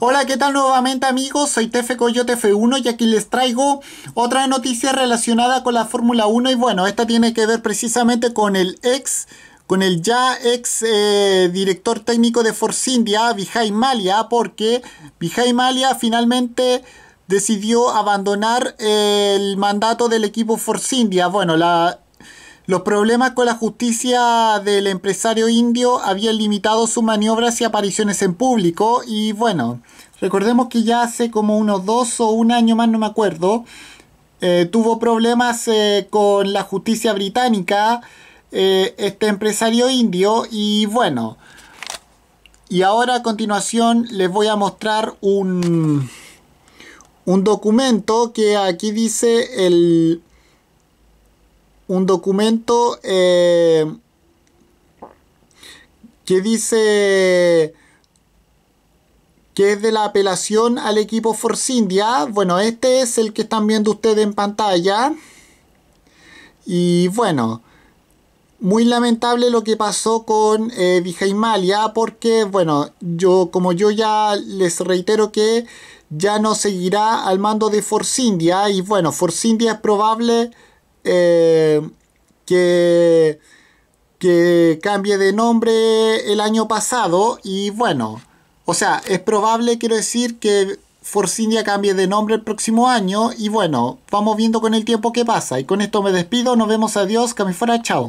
Hola, ¿qué tal nuevamente amigos? Soy Tefe Coyote F1 y aquí les traigo otra noticia relacionada con la Fórmula 1 y bueno, esta tiene que ver precisamente con el ex con el ya ex eh, director técnico de Force India, Vijay Malia, porque Vijay Malia finalmente decidió abandonar el mandato del equipo Force India. Bueno, la los problemas con la justicia del empresario indio habían limitado sus maniobras y apariciones en público y bueno, recordemos que ya hace como unos dos o un año más, no me acuerdo, eh, tuvo problemas eh, con la justicia británica eh, este empresario indio y bueno, y ahora a continuación les voy a mostrar un, un documento que aquí dice el un documento eh, que dice que es de la apelación al equipo Force India. Bueno, este es el que están viendo ustedes en pantalla. Y bueno, muy lamentable lo que pasó con eh, porque, bueno, yo como yo ya les reitero que ya no seguirá al mando de Force India y bueno, Force India es probable eh, que, que cambie de nombre el año pasado y bueno, o sea, es probable, quiero decir, que Force cambie de nombre el próximo año y bueno, vamos viendo con el tiempo que pasa. Y con esto me despido, nos vemos, adiós, que fuera, chao.